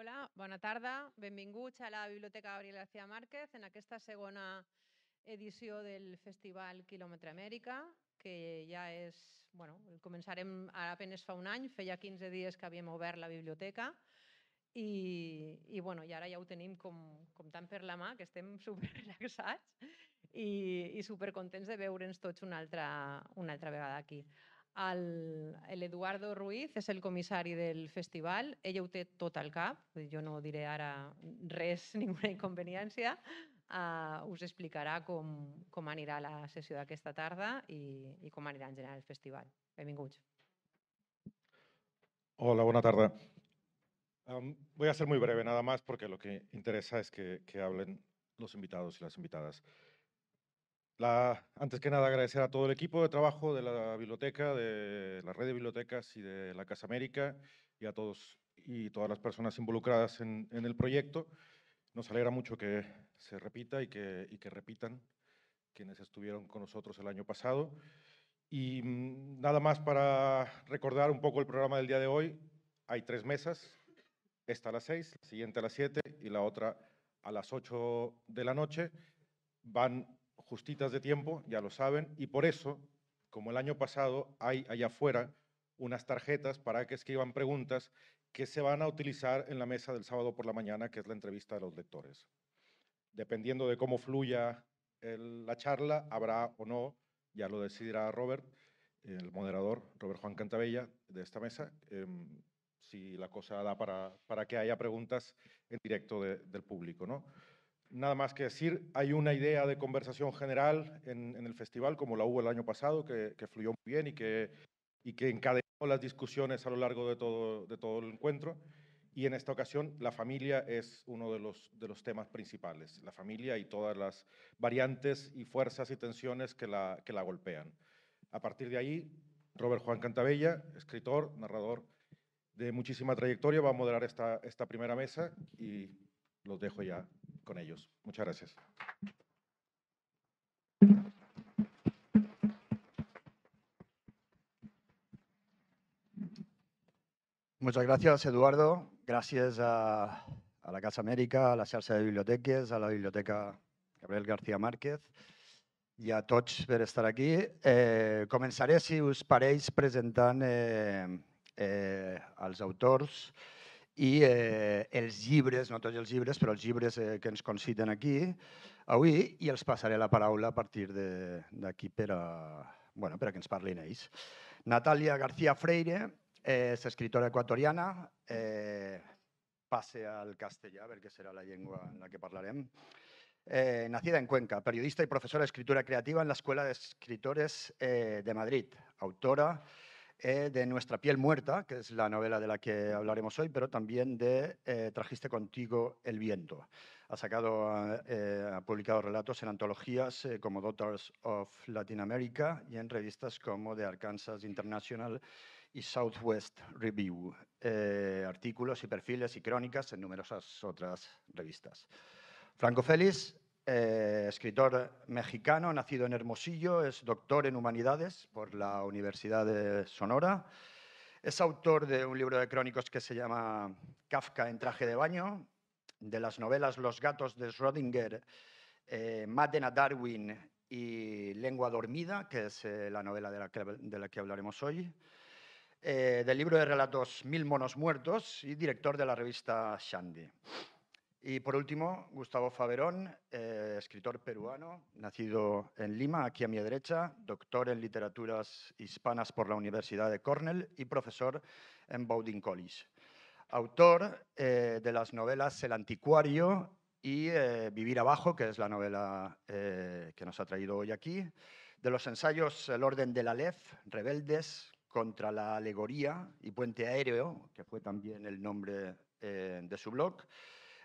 Hola, bona tarda. Benvinguts a la Biblioteca Gabriel García Márquez en aquesta segona edició del Festival Kilòmetre Amèrica, que ja és... Bueno, el començarem ara apenes fa un any, feia 15 dies que havíem obert la biblioteca, i, i, bueno, i ara ja ho tenim com, com tant per la mà, que estem super relaxats i, i super contents de veure'ns tots una altra, una altra vegada aquí el, el Eduardo Ruiz és el comissari del festival, ell ho té tot al cap, jo no diré ara res, ninguna inconveniència, uh, us explicarà com, com anirà la sessió d'aquesta tarda i, i com anirà en general el festival. Benvinguts. Hola, bona tarda. Um, voy a ser muy breve nada más porque lo que interesa es que, que hablen los invitados y las invitadas. antes que nada, agradecer a todo el equipo de trabajo de la biblioteca, de la red de bibliotecas y de la Casa América y a todos y todas las personas involucradas en, el proyecto. Nos alegra mucho que se repita y que, que repitan quienes estuvieron con nosotros el año pasado. Y mm, nada más para recordar un poco el programa del día de hoy. Hay tres mesas, esta a las seis, la siguiente a las siete y la otra a las ocho de la noche. Van justitas de tiempo, ya lo saben, y por eso, como el año pasado, hay allá afuera unas tarjetas para que escriban preguntas que se van a utilizar en la mesa del sábado por la mañana, que es la entrevista de los lectores. Dependiendo de cómo fluya la charla, habrá o no, ya lo decidirá Robert, el moderador, Robert Juan Cantabella, de esta mesa, em, si la cosa da para, que haya preguntas en directo del público. ¿no? Nada más que decir, hay una idea de conversación general en, el festival, como la hubo el año pasado, que, fluyó muy bien y que, y encadenó las discusiones a lo largo de todo, el encuentro. Y en esta ocasión, la familia es uno de los, temas principales, la familia y todas las variantes y fuerzas y tensiones que la, golpean. A partir de ahí, Robert Juan Cantabella, escritor, narrador de muchísima trayectoria, va a moderar esta, esta primera mesa y los dejo ya con ellos. Muchas gracias. Muchas gracias, Eduardo. Gracias a, a, la Casa Amèrica, a la xarxa de biblioteques, a la Biblioteca Gabriel García Márquez i a tots per estar aquí. Eh, començaré, si us pareix, presentant eh, eh, els autors, els autors, i eh, els llibres, no tots els llibres, però els llibres eh, que ens conciten aquí avui i els passaré la paraula a partir d'aquí per, a, bueno, per a que ens parlin ells. Natàlia García Freire eh, és escritora equatoriana, eh, passe al castellà perquè serà la llengua en la que parlarem. Eh, nacida en Cuenca, periodista y profesora de escritura creativa en la Escuela de Escritores eh, de Madrid, autora Eh, de Nuestra piel muerta, que es la novela de la que hablaremos hoy, pero también de eh, Trajiste contigo el viento. Ha sacado, eh, ha publicado relatos en antologías como Daughters of Latin America y en revistas como The Arkansas International y Southwest Review, artículos y perfiles y crónicas en numerosas otras revistas. Franco Félix es eh, escritor mexicano, nacido en Hermosillo, es doctor en humanidades por la Universidad de Sonora. Es autor de un libro de crónicos que se llama Kafka en traje de baño, de las novelas Los gatos de Schrödinger, eh, a Darwin y Lengua dormida, que es eh, la novela de la que, de la que hablaremos hoy. Eh, del libro de relatos Mil monos muertos y director de la revista Shandy. Y por último, Gustavo Faverón, eh, escritor peruano, nacido en Lima, aquí a mi derecha, doctor en literaturas hispanas por la Universidad de Cornell y profesor en Bowdoin College. Autor eh, de las novelas El Anticuario y eh, Vivir Abajo, que es la novela que nos ha traído hoy aquí, de los ensayos El Orden de la Lef, Rebeldes contra la Alegoría y Puente Aéreo, que fue también el nombre de su blog,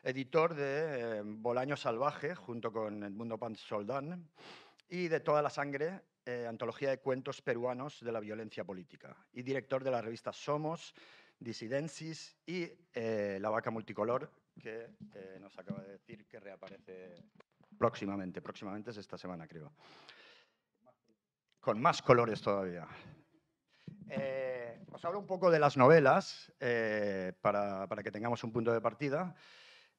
editor de eh, Bolaño Salvaje, junto con Edmundo Pan Soldán, y de Toda la Sangre, eh, antología de cuentos peruanos de la violencia política, y director de la revista Somos, Disidensis y eh, La Vaca Multicolor, que nos acaba de decir que reaparece próximamente. Próximamente es esta semana, creo. Con más colores todavía. os hablo un poco de las novelas para, para, que tengamos un punto de partida.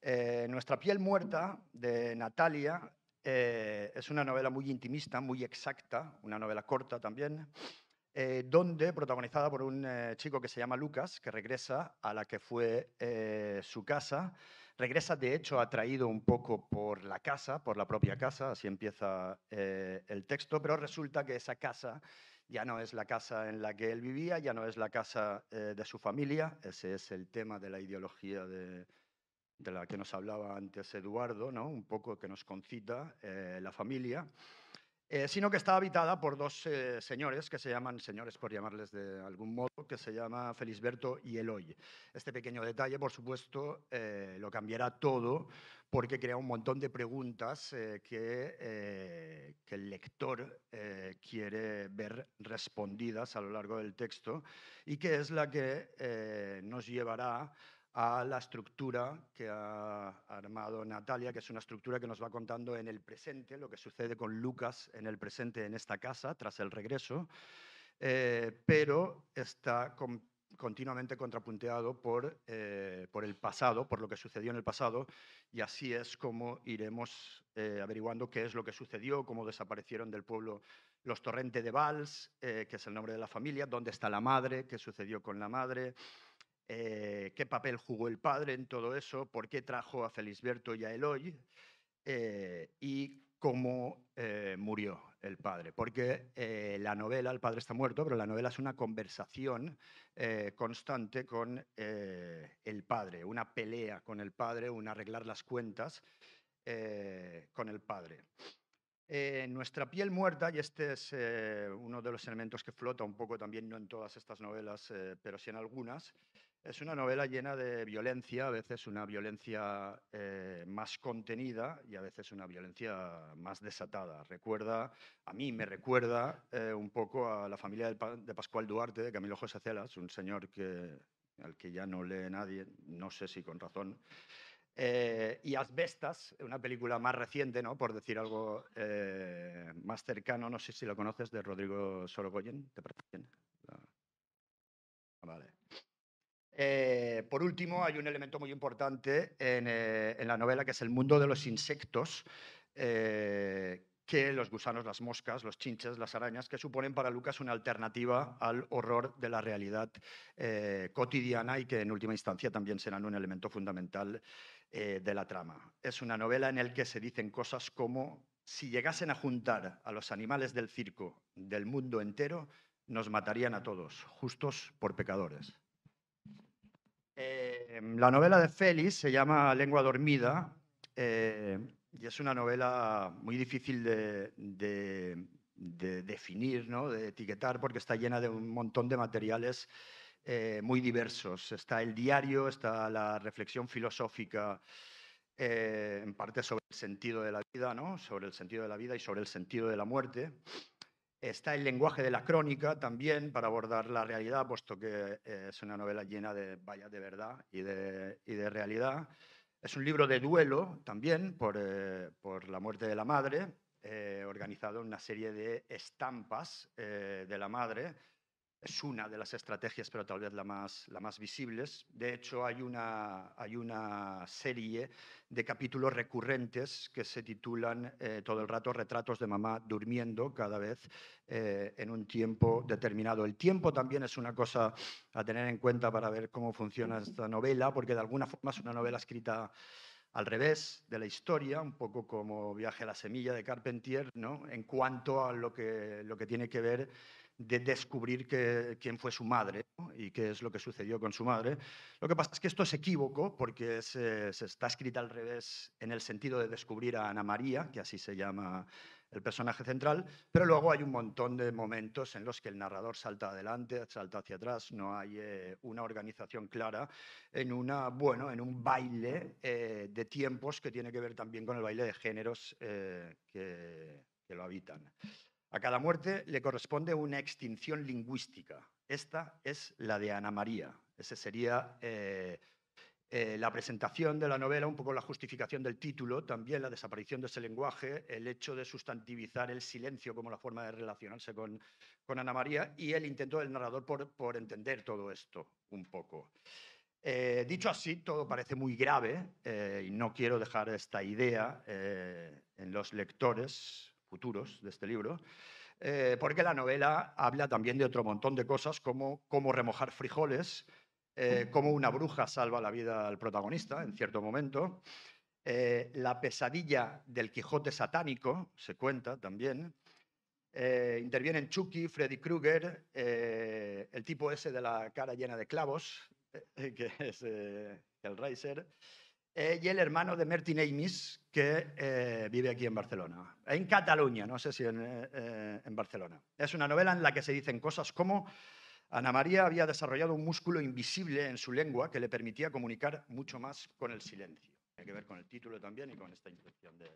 Eh, Nuestra piel muerta, de Natalia, eh, es una novela muy intimista, muy exacta, una novela corta también, eh, donde, protagonizada por un chico que se llama Lucas, que regresa a la que fue su casa, regresa de hecho atraído un poco por la casa, por la propia casa, así empieza el texto, pero resulta que esa casa ya no es la casa en la que él vivía, ya no es la casa de su familia, ese es el tema de la ideología de, de la que nos hablaba antes Eduardo, ¿no? un poco que nos concita eh, la familia, eh, sino que está habitada por dos eh, señores que se llaman, señores por llamarles de algún modo, que se llama Felisberto y Eloy. Este pequeño detalle, por supuesto, lo cambiará todo porque crea un montón de preguntas que, que, el lector quiere ver respondidas a lo largo del texto y que es la que nos llevará a la estructura que ha armado Natalia, que es una estructura que nos va contando en el presente, lo que sucede con Lucas en el presente en esta casa tras el regreso, eh, pero está continuamente contrapunteado por, eh, por el pasado, por lo que sucedió en el pasado, y así es como iremos eh, averiguando qué es lo que sucedió, cómo desaparecieron del pueblo los torrentes de vals, que es el nombre de la familia, dónde está la madre, qué sucedió con la madre. Eh, qué papel jugó el padre en todo eso, por qué trajo a Felisberto y a Eloy eh, y cómo eh, murió el padre. Porque la novela, el padre está muerto, pero la novela es una conversación constante con el padre, una pelea con el padre, un arreglar las cuentas con el padre. nuestra piel muerta, y este es uno de los elementos que flota un poco también, no en todas estas novelas, pero sí en algunas, es una novela llena de violencia, a veces una violencia eh, más contenida y a veces una violencia más desatada. Recuerda, a mí me recuerda eh, un poco a la familia de Pascual Duarte, de Camilo José Celas, un señor que, al que ya no lee nadie, no sé si con razón. Eh, y Asbestas, una película más reciente, ¿no? por decir algo eh, más cercano, no sé si lo conoces, de Rodrigo Sorogoyen. ¿Te parece bien? Ah, vale. Eh, por último, hay un elemento muy importante eh, en, la novela, que es el mundo de los insectos, eh, que los gusanos, las moscas, los chinches, las arañas, que suponen para Lucas una alternativa al horror de la realidad cotidiana y que en última instancia también serán un elemento fundamental de la trama. Es una novela en la que se dicen cosas como, si llegasen a juntar a los animales del circo del mundo entero, nos matarían a todos, justos por pecadores. Em, la novela de Félix se llama Lengua Dormida eh, y es una novela muy difícil de, definir, ¿no? de etiquetar, porque está llena de un montón de materiales eh, muy diversos. Está el diario, está la reflexión filosófica, eh, en parte sobre el sentido de la vida, ¿no? sobre el sentido de la vida y sobre el sentido de la muerte. Está el lenguaje de la crónica también para abordar la realidad, puesto que eh, es una novela llena de, vallas de verdad y de, realidad. Es un libro de duelo también por, eh, la muerte de la madre, eh, organizado en una serie de estampas de la madre, es una de las estrategias, pero tal vez la más, la más visibles. De hecho, hay una, hay una serie de capítulos recurrentes que se titulan eh, todo el rato Retratos de mamá durmiendo cada vez eh, en un tiempo determinado. El tiempo también es una cosa a tener en cuenta para ver cómo funciona esta novela, porque de alguna forma es una novela escrita al revés de la historia, un poco como Viaje a la Semilla de Carpentier, ¿no? en cuanto a lo que, lo que tiene que ver de descubrir quién fue su madre y qué es lo que sucedió con su madre. Lo que pasa es que esto es equívoco porque se, está escrita al revés en el sentido de descubrir a Ana María, que así se llama el personaje central, pero luego hay un montón de momentos en los que el narrador salta adelante, salta hacia atrás, no hay eh, una organización clara en, una, bueno, en un baile eh, de tiempos que tiene que ver también con el baile de géneros eh, que, lo habitan. A cada muerte le corresponde una extinción lingüística. Esta es la de Ana María. Esa sería eh, eh, la presentación de la novela, un poco la justificación del título, también la desaparición de ese lenguaje, el hecho de sustantivizar el silencio como la forma de relacionarse con, con Ana María y el intento del narrador por, entender todo esto un poco. Eh, dicho así, todo parece muy grave y no quiero dejar esta idea en los lectores futuros de este libro, eh, porque la novela habla también de otro montón de cosas como cómo remojar frijoles, eh, cómo una bruja salva la vida al protagonista en cierto momento, eh, la pesadilla del Quijote satánico se cuenta también, intervienen Chucky, Freddy Krueger, el tipo ese de la cara llena de clavos, que es el Riser. Eh, y el hermano de Mertin Amis, que eh, vive aquí en Barcelona, en Cataluña, no sé si eh, en, Barcelona. Es una novela en la que se dicen cosas como Ana María había desarrollado un músculo invisible en su lengua que le permitía comunicar mucho más con el silencio. Tiene que ver con el título también y con esta intención del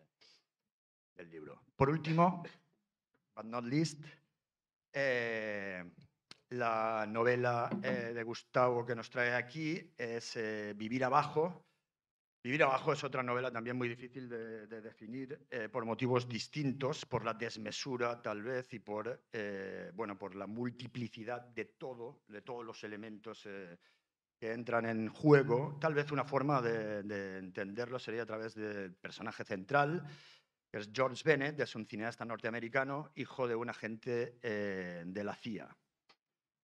libro. Por último, but not least, la novela de Gustavo que nos trae aquí es Vivir abajo, Vivir abajo es otra novela también muy difícil de, definir eh, por motivos distintos, por la desmesura tal vez y por, eh, bueno, por la multiplicidad de todo, de todos los elementos eh, que entran en juego. Tal vez una forma de, de entenderlo sería a través del personaje central, que es George Bennett, es un cineasta norteamericano, hijo de un agente de la CIA.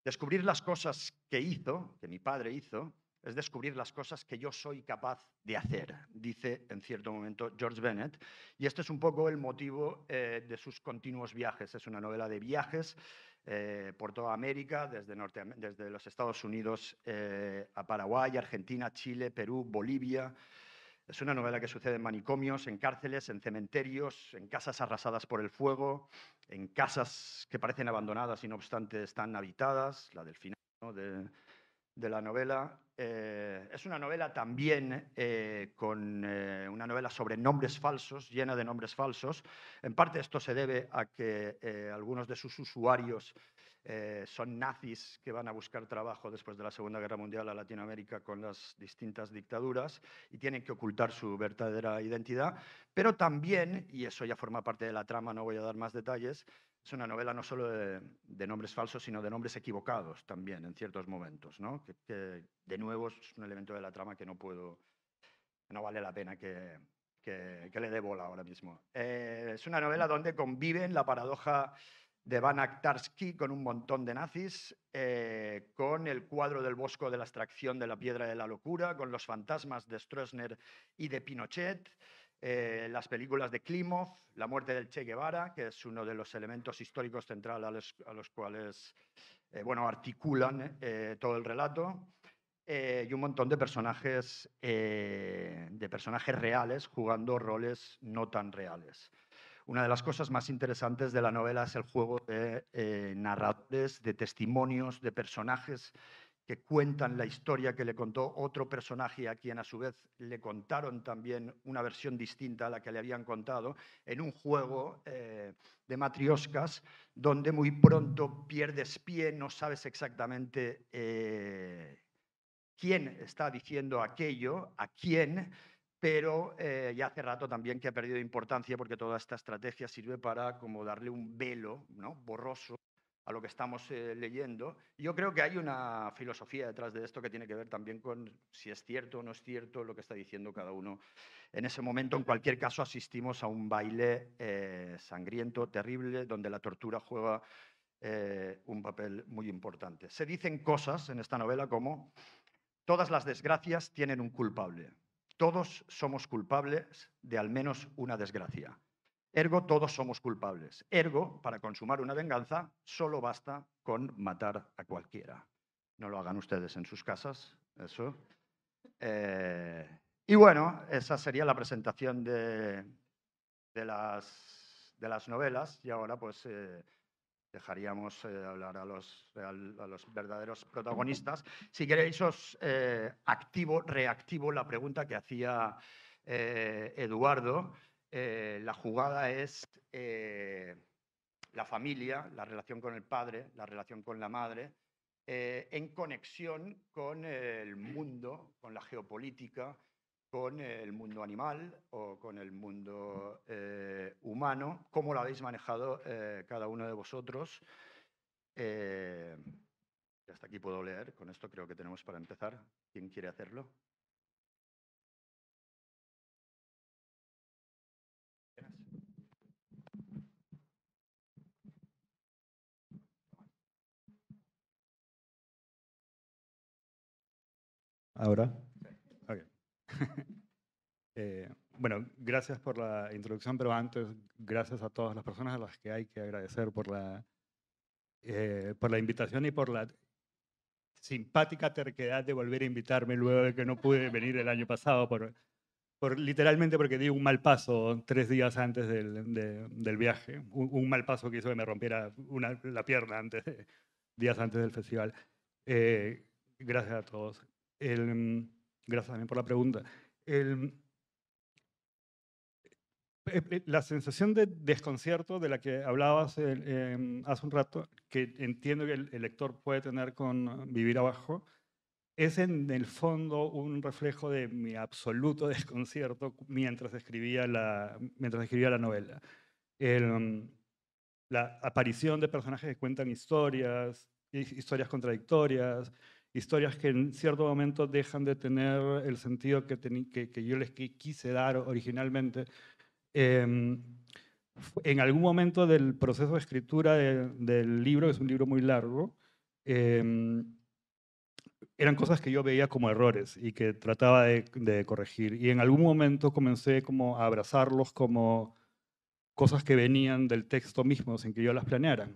Descubrir las cosas que hizo, que mi padre hizo, es descubrir las cosas que yo soy capaz de hacer, dice en cierto momento George Bennett. Y este es un poco el motivo eh, de sus continuos viajes. Es una novela de viajes eh, por toda América, desde, Norte, desde los Estados Unidos eh, a Paraguay, Argentina, Chile, Perú, Bolivia. Es una novela que sucede en manicomios, en cárceles, en cementerios, en casas arrasadas por el fuego, en casas que parecen abandonadas y no obstante están habitadas, la del final de, de la novela. Eh, es una novela también eh, con eh, una novela sobre nombres falsos, llena de nombres falsos. En parte esto se debe a que algunos de sus usuarios son nazis que van a buscar trabajo después de la Segunda Guerra Mundial a Latinoamérica con las distintas dictaduras y tienen que ocultar su verdadera identidad. Pero también, y eso ya forma parte de la trama, no voy a dar más detalles, es una novela no solo de, nombres falsos, sino de nombres equivocados también en ciertos momentos, ¿no? que, de nuevo es un elemento de la trama que no puedo, no vale la pena que, le dé bola ahora mismo. Eh, es una novela donde conviven la paradoja de Van Aktarsky con un montón de nazis, eh, con el cuadro del bosco de la extracción de la piedra de la locura, con los fantasmas de Stroessner y de Pinochet, eh, las películas de Klimov, La muerte del Che Guevara, que es uno de los elementos históricos centrales a los, cuales eh, bueno, articulan eh, todo el relato, y un montón de personajes, de personajes reales jugando roles no tan reales. Una de las cosas más interesantes de la novela es el juego de narradores, de testimonios, de personajes que cuentan la historia que le contó otro personaje a quien a su vez le contaron también una versión distinta a la que le habían contado, en un juego eh, de matrioscas donde muy pronto pierdes pie, no sabes exactamente eh, quién está diciendo aquello, a quién, pero eh, ya hace rato también que ha perdido importancia porque toda esta estrategia sirve para como darle un velo ¿no? borroso a lo que estamos eh, leyendo. Yo creo que hay una filosofía detrás de esto que tiene que ver también con si es cierto o no es cierto lo que está diciendo cada uno. En ese momento, en cualquier caso, asistimos a un baile eh, sangriento, terrible, donde la tortura juega eh, un papel muy importante. Se dicen cosas en esta novela como, todas las desgracias tienen un culpable. Todos somos culpables de al menos una desgracia. Ergo, todos somos culpables. Ergo, para consumar una venganza, solo basta con matar a cualquiera. No lo hagan ustedes en sus casas, eso. Eh, y bueno, esa sería la presentación de, de, las, novelas. Y ahora, pues, eh, dejaríamos eh, hablar a los, a los, verdaderos protagonistas. Si queréis, os activo, reactivo la pregunta que hacía Eduardo. Eh, la jugada es eh, la familia, la relación con el padre, la relación con la madre, eh, en conexión con el mundo, con la geopolítica, con el mundo animal o con el mundo humano, cómo lo habéis manejado cada uno de vosotros. hasta aquí puedo leer, con esto creo que tenemos para empezar. ¿Quién quiere hacerlo? ahora. Eh, bueno, gracias por la introducción, pero antes, gracias a todas las personas a las que hay que agradecer por la, eh, por la invitación y por la simpática terquedad de volver a invitarme luego de que no pude venir el año pasado, por, por literalmente porque di un mal paso tres días antes del, viaje, un, mal paso que hizo que me rompiera la pierna antes días antes del festival. Eh, gracias a todos. Mm, gracias también por la pregunta. El, eh, eh, la sensación de desconcierto de la que hablabas eh, hace un rato, que entiendo que el, lector puede tener con Vivir Abajo, es en el fondo un reflejo de mi absoluto desconcierto mientras escribía la, mientras escribía la novela. El, mm, la aparición de personajes que cuentan historias, historias contradictorias, historias que en cierto momento dejan de tener el sentido que, yo les quise dar originalmente. Em, en algún momento del proceso de escritura del libro, que es un libro muy largo, em, eran cosas que yo veía como errores y que trataba de, corregir. Y en algún momento comencé como a abrazarlos como cosas que venían del texto mismo, sin que yo las planeara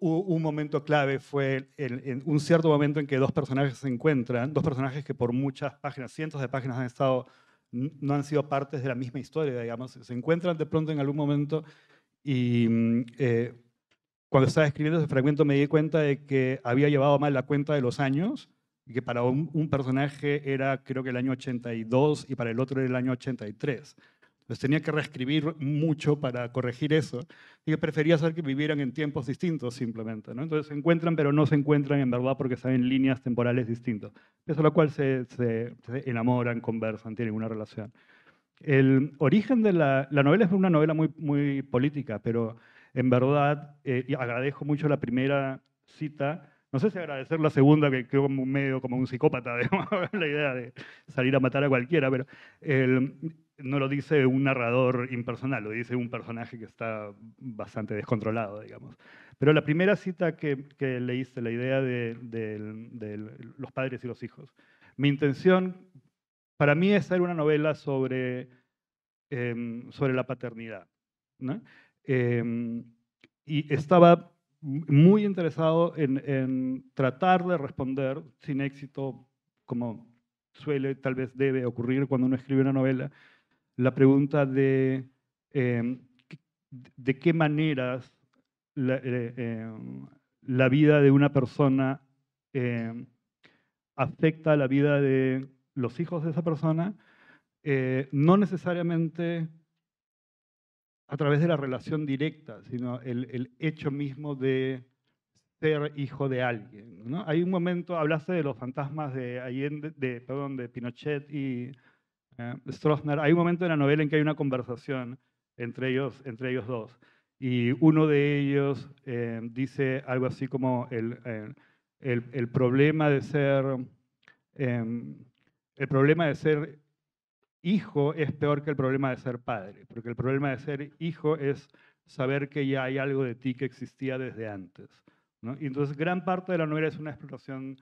un momento clave fue en un cierto momento en que dos personajes se encuentran, dos personajes que por muchas páginas, cientos de páginas han estado, no han sido partes de la misma historia, digamos, se encuentran de pronto en algún momento y mm, eh, cuando estaba escribiendo ese fragmento me di cuenta de que había llevado mal la cuenta de los años y que para un, un personaje era creo que el año 82 y para el otro era el año 83. Los tenía que reescribir mucho para corregir eso. Y prefería saber que vivieran en tiempos distintos simplemente. ¿no? Entonces se encuentran, pero no se encuentran en verdad porque están en líneas temporales distintas. Eso a lo cual se, enamoran, conversan, tienen una relación. El origen de la, novela es una novela muy, muy política, pero en verdad eh, y agradezco mucho la primera cita no sé si agradecer la segunda, que creo medio, como un psicópata, de la idea de salir a matar a cualquiera, pero el, no lo dice un narrador impersonal, lo dice un personaje que está bastante descontrolado, digamos. Pero la primera cita que, leíste, la idea de, los padres y los hijos. Mi intención, para mí, es hacer una novela sobre, em, sobre la paternidad. Em, y estaba muy interesado en, en tratar de responder sin éxito, como suele, tal vez debe ocurrir cuando uno escribe una novela, la pregunta de em, de qué maneras eh, em, la, vida de una persona em, afecta la vida de los hijos de esa persona, eh, no necesariamente a través de la relación directa, sino el, hecho mismo de ser hijo de alguien. ¿no? Hay un momento, hablaste de los fantasmas de, de, perdón, de Pinochet y eh, hay un momento en la novela en que hay una conversación entre ellos, entre ellos dos. Y uno de ellos eh, dice algo así como el, eh, problema de ser... Em, el problema de ser hijo es peor que el problema de ser padre, porque el problema de ser hijo es saber que ya hay algo de ti que existía desde antes. Y entonces gran parte de la novela es una exploración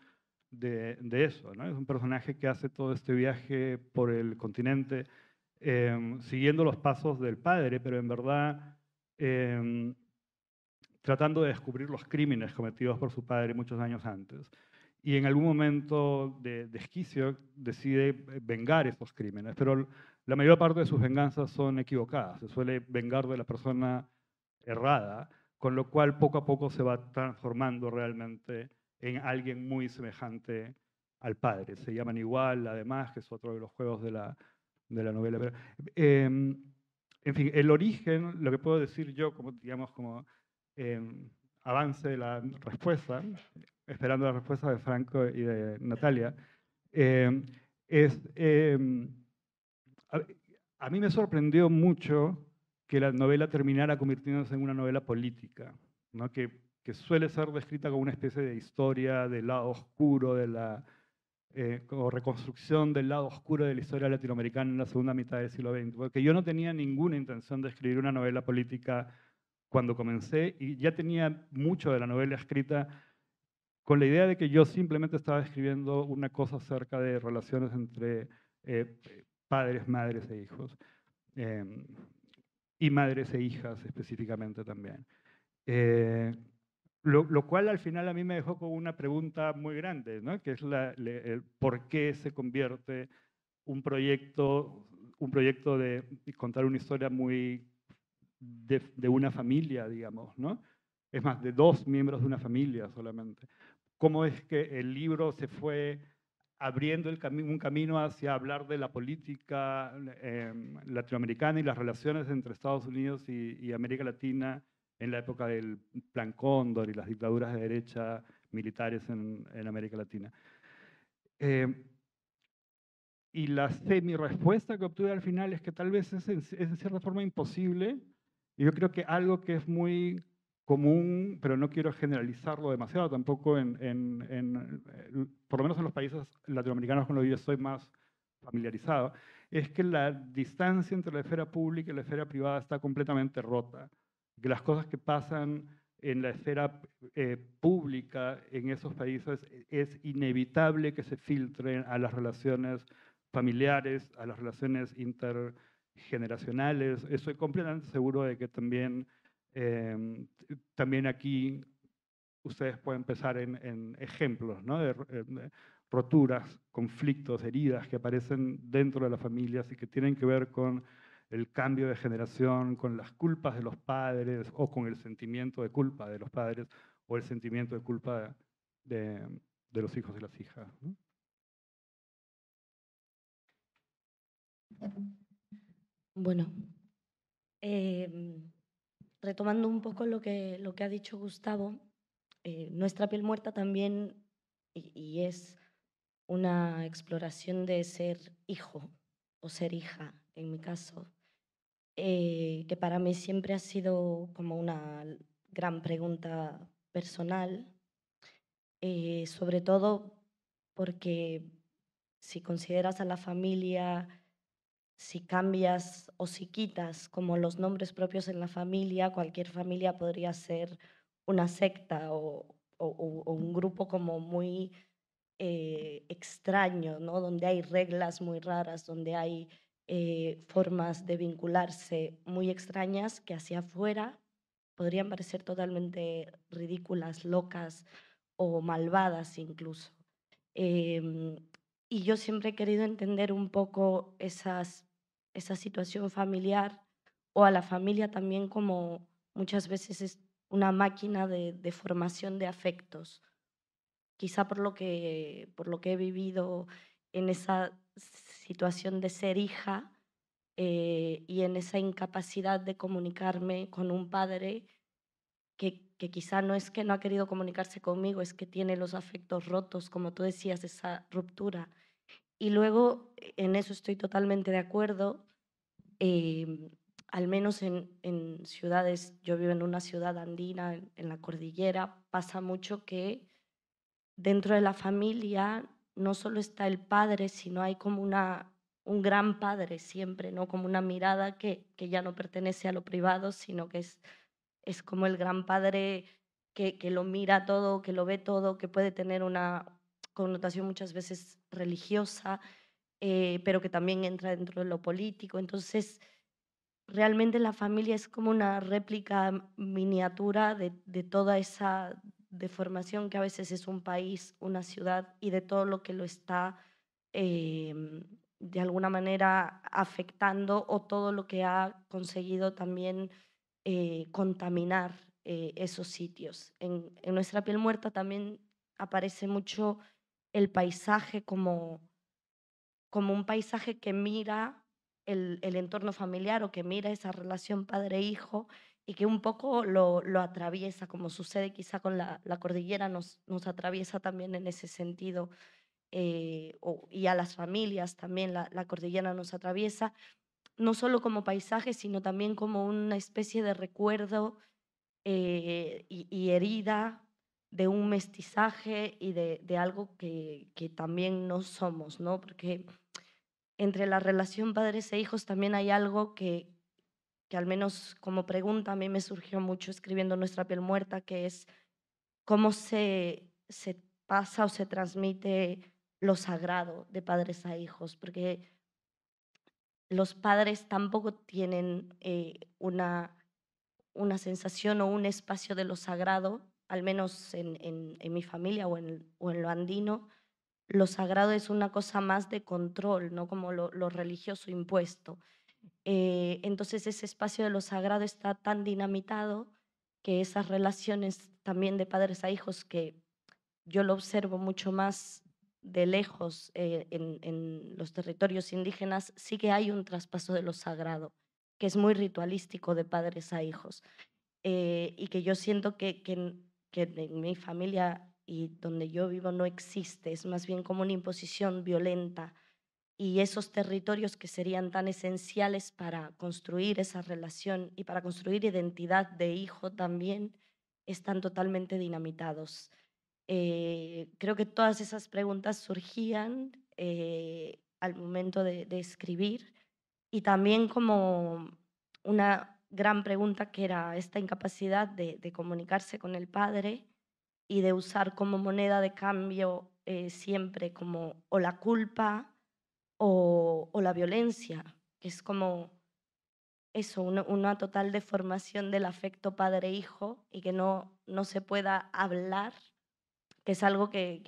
de, eso. Es un personaje que hace todo este viaje por el continente em, siguiendo los pasos del padre, pero en verdad em, tratando de descubrir los crímenes cometidos por su padre muchos años antes. Y en algún momento de desquicio decide vengar esos crímenes, pero la mayor parte de sus venganzas son equivocadas, se suele vengar de la persona errada, con lo cual poco a poco se va transformando realmente en alguien muy semejante al padre. Se llaman igual, además, que es otro de los juegos de la, de la novela. Pero, em, en fin, el origen, lo que puedo decir yo, como, digamos, como em, avance de la respuesta, esperando la respuesta de Franco y de Natalia, em, es, a, a mí me sorprendió mucho que la novela terminara convirtiéndose en una novela política, ¿no? que que suele ser descrita como una especie de historia del lado oscuro de la, eh, reconstrucción del lado oscuro de la historia latinoamericana en la segunda mitad del siglo XX, porque yo no tenía ninguna intención de escribir una novela política cuando comencé y ya tenía mucho de la novela escrita con la idea de que yo simplemente estaba escribiendo una cosa acerca de relaciones entre eh, padres, madres e hijos, eh, y madres e hijas específicamente también. Lo, cual al final a mí me dejó con una pregunta muy grande, ¿no? que es la, por qué se convierte un proyecto, un proyecto de contar una historia muy de, una familia, digamos, ¿no? es más, de dos miembros de una familia solamente. ¿Cómo es que el libro se fue abriendo el un camino hacia hablar de la política em, latinoamericana y las relaciones entre Estados Unidos y América Latina? en la época del Plan Cóndor y las dictaduras de derecha militares en, América Latina. Eh, y la semi-respuesta que obtuve al final es que tal vez es en, cierta forma imposible, y yo creo que algo que es muy común, pero no quiero generalizarlo demasiado tampoco, en, eh, por lo menos en los países latinoamericanos con los que yo soy más familiarizado, es que la distancia entre la esfera pública y la esfera privada está completamente rota que las cosas que pasan en la esfera eh, pública en esos países e, es inevitable que se filtren a las relaciones familiares, a las relaciones intergeneracionales. Estoy completamente seguro de que también, em, también aquí ustedes pueden pensar en, ejemplos ¿no? Eh, de roturas, conflictos, heridas que aparecen dentro de las familias y que tienen que ver con el cambio de generación, con las culpas de los padres o con el sentimiento de culpa de los padres o el sentimiento de culpa de, los hijos y las hijas. Bueno, em, retomando un poco lo que, lo que ha dicho Gustavo, eh, nuestra piel muerta también y es una exploración de ser hijo o ser hija, en mi caso, eh, que para mí siempre ha sido como una gran pregunta personal, eh, sobre todo porque si consideras a la familia, si cambias o si quitas como los nombres propios en la familia, cualquier familia podría ser una secta o, un grupo como muy eh, extraño, ¿no? donde hay reglas muy raras, donde hay eh, formas de vincularse muy extrañas que hacia afuera podrían parecer totalmente ridículas, locas o malvadas incluso. Em, y yo siempre he querido entender un poco esas, esa situación familiar o a la familia también como muchas veces es una máquina de, formación de afectos. Quizá por lo, que, por lo que he vivido en esa situación de ser hija eh, y en esa incapacidad de comunicarme con un padre que, que, quizá no es que no ha querido comunicarse conmigo, es que tiene los afectos rotos, como tú decías, esa ruptura. Y luego, eh, en eso estoy totalmente de acuerdo, em, al menos en, ciudades, yo vivo en una ciudad andina, en, en la cordillera, pasa mucho que dentro de la familia no solo está el padre, sino hay como una, un gran padre siempre, ¿no? Como una mirada que, que ya no pertenece a lo privado, sino que es, es como el gran padre que, que lo mira todo, que lo ve todo, que puede tener una connotación muchas veces religiosa, eh, pero que también entra dentro de lo político. Entonces, realmente la familia es como una réplica miniatura de, de toda esa de formación que a veces es un país, una ciudad y de todo lo que lo está em, de alguna manera afectando o todo lo que ha conseguido también eh, contaminar eh, esos sitios. En, nuestra piel muerta también aparece mucho el paisaje como, como un paisaje que mira el, el entorno familiar o que mira esa relación padre-hijo y que un poco lo, atraviesa, como sucede quizá con la, cordillera, nos, nos, atraviesa también en ese sentido, eh, y a las familias también la, la cordillera nos atraviesa, no solo como paisaje, sino también como una especie de recuerdo eh, y, herida de un mestizaje y de, algo que, que, también no somos, ¿no? Porque entre la relación padres e hijos también hay algo que, que al menos como pregunta a mí me surgió mucho escribiendo Nuestra piel muerta, que es cómo se, se pasa o se transmite lo sagrado de padres a hijos, porque los padres tampoco tienen eh, una, una sensación o un espacio de lo sagrado, al menos en, en, en mi familia o en, o en lo andino, lo sagrado es una cosa más de control, no como lo, lo religioso impuesto. Eh, entonces ese espacio de lo sagrado está tan dinamitado que esas relaciones también de padres a hijos que yo lo observo mucho más de lejos eh, en, los territorios indígenas, sí que hay un traspaso de lo sagrado, que es muy ritualístico de padres a hijos. Eh, y que yo siento que, que en mi familia y donde yo vivo no existe, es más bien como una imposición violenta y esos territorios que serían tan esenciales para construir esa relación y para construir identidad de hijo también están totalmente dinamitados. Eh, creo que todas esas preguntas surgían eh, al momento de, escribir y también como una gran pregunta que era esta incapacidad de, comunicarse con el padre y de usar como moneda de cambio eh, siempre como o la culpa o, la violencia, que es como eso, una, total deformación del afecto padre-hijo y que no, no se pueda hablar, que es algo que,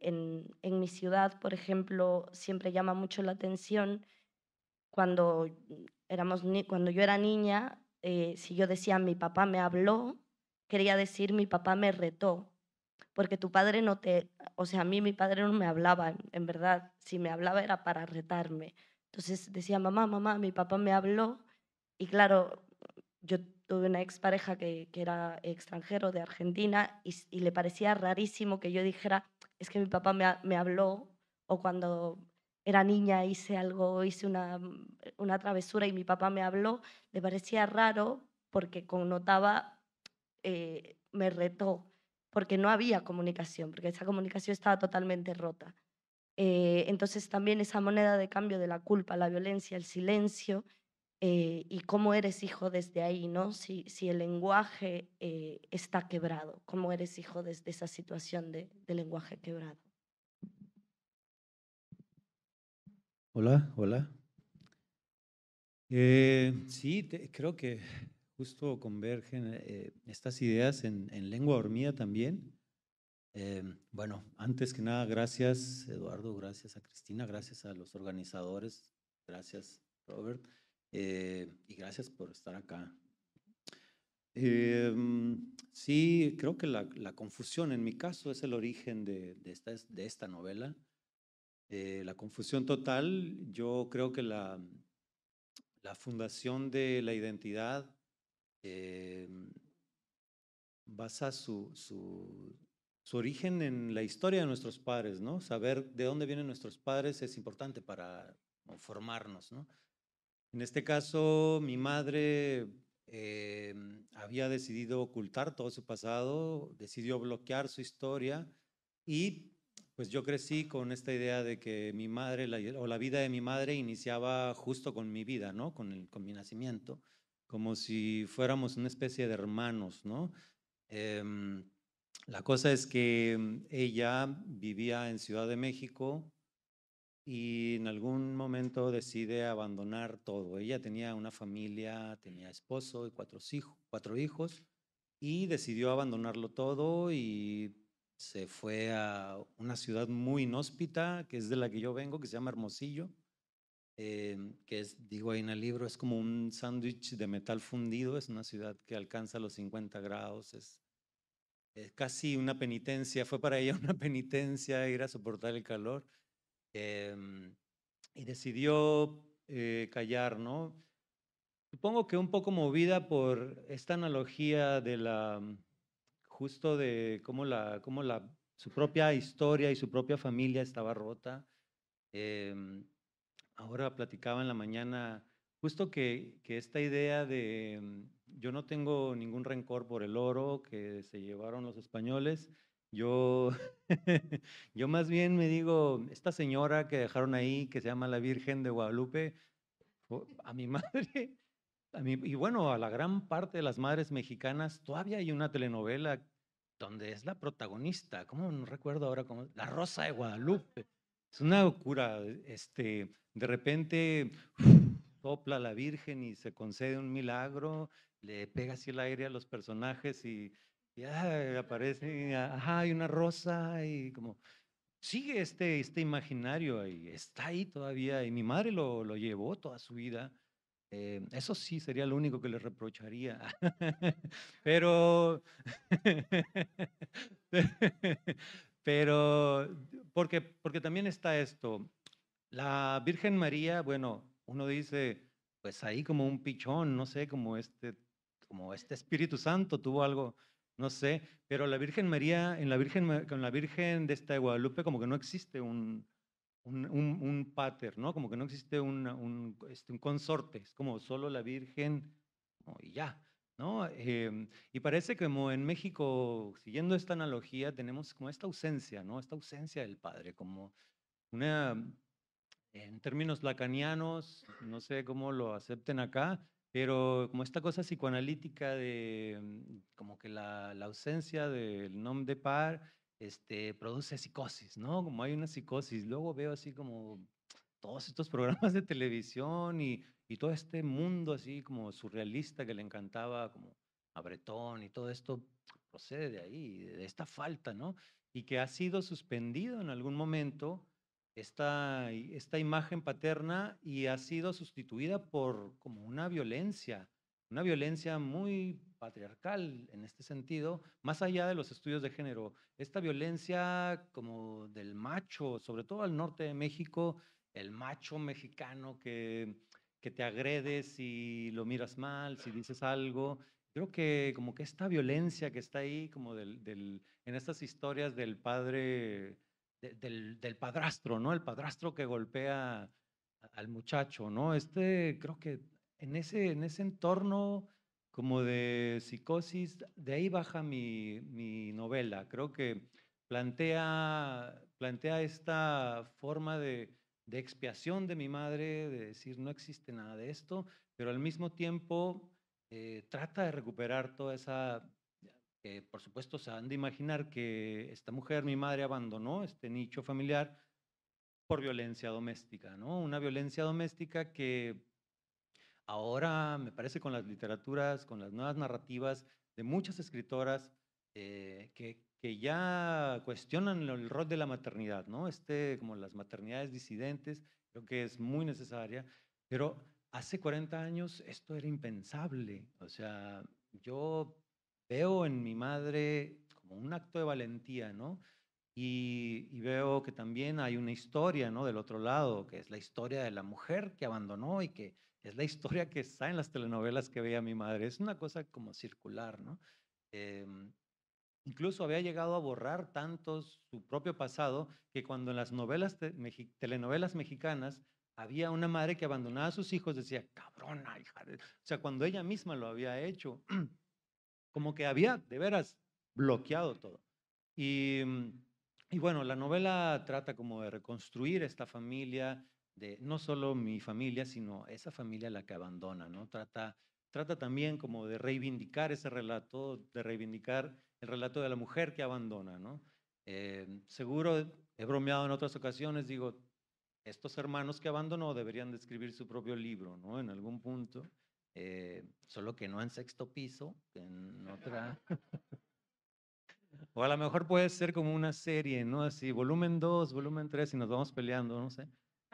en, mi ciudad, por ejemplo, siempre llama mucho la atención. Cuando, éramos cuando yo era niña, eh, si yo decía mi papá me habló, quería decir mi papá me retó porque tu padre no te, o sea, a mí mi padre no me hablaba, en verdad, si me hablaba era para retarme. Entonces decía, mamá, mamá, mi papá me habló y claro, yo tuve una expareja que, que era extranjero de Argentina y, y, le parecía rarísimo que yo dijera, es que mi papá me, me habló o cuando era niña hice algo, hice una, una, travesura y mi papá me habló, le parecía raro porque connotaba, eh, me retó porque no había comunicación, porque esa comunicación estaba totalmente rota. Eh, entonces también esa moneda de cambio de la culpa, la violencia, el silencio eh, y cómo eres hijo desde ahí, ¿no? Si, el lenguaje eh, está quebrado, cómo eres hijo desde esa situación de, lenguaje quebrado. Hola, hola. sí, creo que justo convergen eh, estas ideas en, lengua dormida también. Em, bueno, antes que nada, gracias Eduardo, gracias a Cristina, gracias a los organizadores, gracias Robert eh, y gracias por estar acá. Em, sí, creo que la, confusión en mi caso es el origen de, esta, de esta, novela. Eh, la confusión total, yo creo que la, la fundación de la identidad Em, basa su, origen en la historia de nuestros padres, ¿no? Saber de dónde vienen nuestros padres es importante para formarnos, ¿no? En este caso, mi madre em, había decidido ocultar todo su pasado, decidió bloquear su historia y pues yo crecí con esta idea de que mi madre o la vida de mi madre iniciaba justo con mi vida, ¿no? Con, el, con mi nacimiento como si fuéramos una especie de hermanos, ¿no? Em, la cosa es que mm, ella vivía en Ciudad de México y en algún momento decide abandonar todo. Ella tenía una familia, tenía esposo y cuatro, hijos, cuatro hijos y decidió abandonarlo todo y se fue a una ciudad muy inhóspita, que es de la que yo vengo, que se llama Hermosillo, Em, que es, digo ahí en el libro, es como un sándwich de metal fundido, es una ciudad que alcanza los 50 grados, es, casi una penitencia, fue para ella una penitencia ir a soportar el calor. Em, y decidió eh, callar, ¿no? Supongo que un poco movida por esta analogía de la, justo de cómo, la, cómo la, su propia historia y su propia familia estaba rota em, Ahora platicaba en la mañana justo que, que, esta idea de mm, yo no tengo ningún rencor por el oro que se llevaron los españoles, yo, yo más bien me digo, esta señora que dejaron ahí, que se llama la Virgen de Guadalupe, oh, a mi madre, a y bueno, a la gran parte de las madres mexicanas, todavía hay una telenovela donde es la protagonista, ¿cómo no recuerdo ahora cómo? La Rosa de Guadalupe. Es una locura, este, de repente sopla la Virgen y se concede un milagro, le pega así el aire a los personajes y, ya aparece, ajá, hay una rosa y como sigue este, este imaginario y está ahí todavía y mi madre lo, lo llevó toda su vida. Eh, eso sí sería lo único que le reprocharía. pero, pero porque, porque también está esto. La Virgen María, bueno, uno dice, pues ahí como un pichón, no sé, como este, como este Espíritu Santo tuvo algo, no sé, pero la Virgen María, en la Virgen, con la Virgen de esta de Guadalupe, como que no existe un, un, un, pater, ¿no? Como que no existe un, este, un consorte, es como solo la Virgen y ya. ¿no? Em, y parece como en México, siguiendo esta analogía, tenemos como esta ausencia, ¿no? Esta ausencia del padre, como una, en términos lacanianos, no sé cómo lo acepten acá, pero como esta cosa psicoanalítica de em, como que la, ausencia del nom de par este, produce psicosis, ¿no? Como hay una psicosis. Luego veo así como todos estos programas de televisión y y todo este mundo así como surrealista que le encantaba como a Bretón y todo esto procede de ahí, de esta falta, ¿no? Y que ha sido suspendido en algún momento esta, esta imagen paterna y ha sido sustituida por como una violencia, una violencia muy patriarcal en este sentido, más allá de los estudios de género. Esta violencia como del macho, sobre todo al norte de México, el macho mexicano que que te agredes si lo miras mal, si dices algo. Creo que como que esta violencia que está ahí, como del, del en estas historias del padre, del, del, padrastro, ¿no? El padrastro que golpea al muchacho, ¿no? Este, creo que en ese, en ese entorno como de psicosis, de ahí baja mi, mi novela. Creo que plantea, plantea esta forma de, de expiación de mi madre, de decir no existe nada de esto, pero al mismo tiempo eh, trata de recuperar toda esa, por supuesto se han de imaginar que esta mujer, mi madre, abandonó este nicho familiar por violencia doméstica, ¿no? Una violencia doméstica que ahora, me parece, con las literaturas, con las nuevas narrativas de muchas escritoras eh, que que ya cuestionan el rol de la maternidad, ¿no? Este, como las maternidades disidentes, creo que es muy necesaria, pero hace 40 años esto era impensable. O sea, yo veo en mi madre como un acto de valentía, ¿no? Y, veo que también hay una historia, ¿no? Del otro lado, que es la historia de la mujer que abandonó y que es la historia que está en las telenovelas que veía mi madre. Es una cosa como circular, ¿no? Em, Incluso había llegado a borrar tanto su propio pasado que cuando en las novelas telenovelas mexicanas había una madre que abandonaba a sus hijos, decía, cabrona, hija. De... O sea, cuando ella misma lo había hecho, como que había de veras bloqueado todo. Mm, y, bueno, la novela trata como de reconstruir esta familia, de no solo mi familia, sino esa familia la que abandona, ¿no? Trata, trata también como de reivindicar ese relato, de reivindicar el relato de la mujer que abandona. ¿no? Em, seguro he bromeado en otras ocasiones, digo, estos hermanos que abandonó deberían de escribir su propio libro, ¿no? En algún punto, eh, solo que no en sexto piso, en otra... o a lo mejor puede ser como una serie, ¿no? Así, volumen 2, volumen 3 y nos vamos peleando, no sé.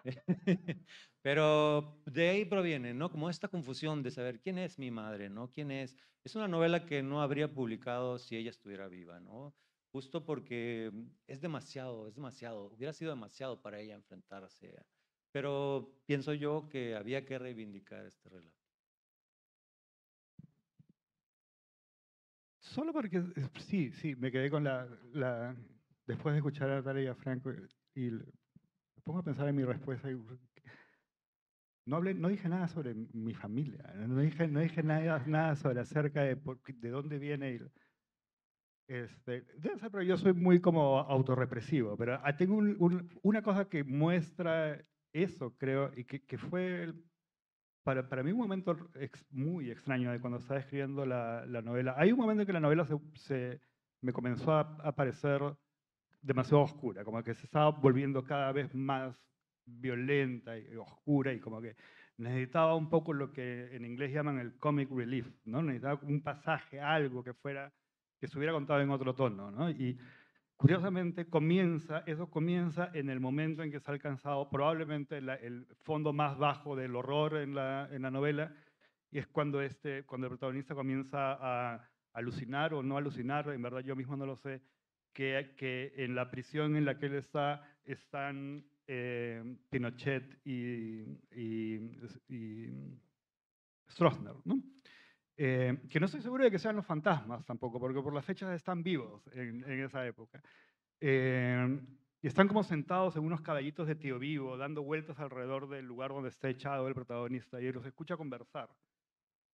Pero de ahí proviene, ¿no? Como esta confusión de saber quién es mi madre, ¿no? ¿Quién es? Es una novela que no habría publicado si ella estuviera viva, ¿no? Justo porque mm, es demasiado, es demasiado, hubiera sido demasiado para ella enfrentarse. Pero pienso yo que había que reivindicar este relato. Solo porque, eh, sí, sí, me quedé con la, la después de escuchar a Natalia Franco y pongo a pensar en mi respuesta y no, hablé, no dije nada sobre mi familia, no dije, no dije nada, nada sobre acerca de, de dónde viene. El, este, pero yo soy muy como autorrepresivo, pero ah, tengo una cosa que muestra eso, creo, y que, fue para, para, mí un momento muy extraño de cuando estaba escribiendo la, novela. Hay un momento en que la novela se, me comenzó a, aparecer. parecer demasiado oscura, como que se estaba volviendo cada vez más violenta y oscura y como que necesitaba un poco lo que en inglés llaman el comic relief, ¿no? Necesitaba un pasaje, algo que fuera, que se hubiera contado en otro tono, ¿no? Y curiosamente comienza, eso comienza en el momento en que se ha alcanzado probablemente el fondo más bajo del horror en la, en la novela, y es cuando, este, cuando el protagonista comienza a alucinar o no alucinar, en verdad yo mismo no lo sé, que, en la prisión en la que él está están eh, Pinochet y, y, Stroessner, eh, que no estoy seguro de que sean los fantasmas tampoco, porque por las fechas están vivos en, esa época. Eh, y están como sentados en unos caballitos de tío vivo, dando vueltas alrededor del lugar donde está echado el protagonista, y los escucha conversar.